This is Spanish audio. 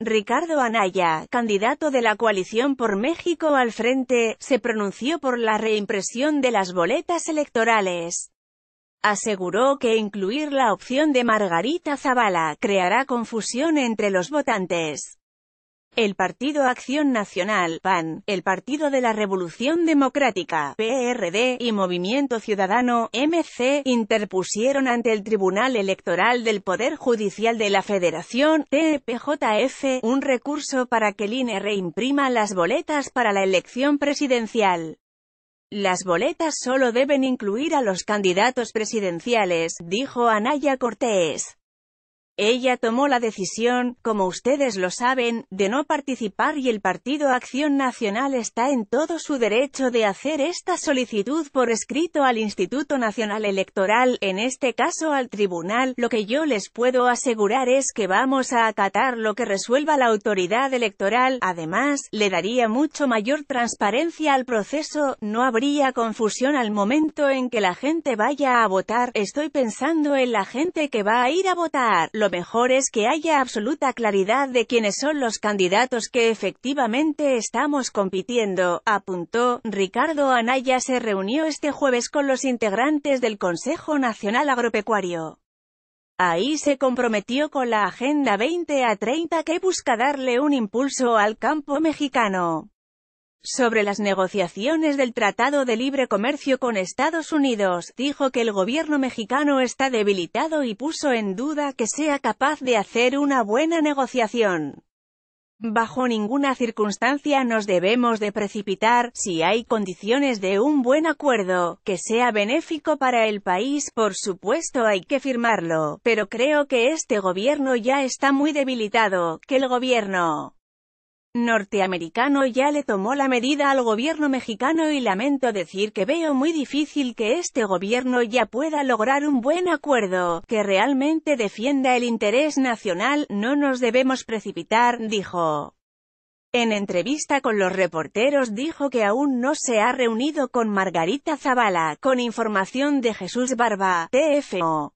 Ricardo Anaya, candidato de la coalición por México al frente, se pronunció por la reimpresión de las boletas electorales. Aseguró que incluir la opción de Margarita Zavala creará confusión entre los votantes el Partido Acción Nacional, PAN, el Partido de la Revolución Democrática, PRD, e y Movimiento Ciudadano, MC, interpusieron ante el Tribunal Electoral del Poder Judicial de la Federación, TEPJF, un recurso para que el INE reimprima las boletas para la elección presidencial. Las boletas solo deben incluir a los candidatos presidenciales, dijo Anaya Cortés. Ella tomó la decisión, como ustedes lo saben, de no participar y el Partido Acción Nacional está en todo su derecho de hacer esta solicitud por escrito al Instituto Nacional Electoral, en este caso al Tribunal. Lo que yo les puedo asegurar es que vamos a acatar lo que resuelva la autoridad electoral. Además, le daría mucho mayor transparencia al proceso, no habría confusión al momento en que la gente vaya a votar. Estoy pensando en la gente que va a ir a votar mejor es que haya absoluta claridad de quiénes son los candidatos que efectivamente estamos compitiendo, apuntó. Ricardo Anaya se reunió este jueves con los integrantes del Consejo Nacional Agropecuario. Ahí se comprometió con la Agenda 20 a 30 que busca darle un impulso al campo mexicano. Sobre las negociaciones del Tratado de Libre Comercio con Estados Unidos, dijo que el gobierno mexicano está debilitado y puso en duda que sea capaz de hacer una buena negociación. Bajo ninguna circunstancia nos debemos de precipitar, si hay condiciones de un buen acuerdo, que sea benéfico para el país, por supuesto hay que firmarlo, pero creo que este gobierno ya está muy debilitado, que el gobierno norteamericano ya le tomó la medida al gobierno mexicano y lamento decir que veo muy difícil que este gobierno ya pueda lograr un buen acuerdo, que realmente defienda el interés nacional, no nos debemos precipitar, dijo. En entrevista con los reporteros dijo que aún no se ha reunido con Margarita Zavala, con información de Jesús Barba, TFO.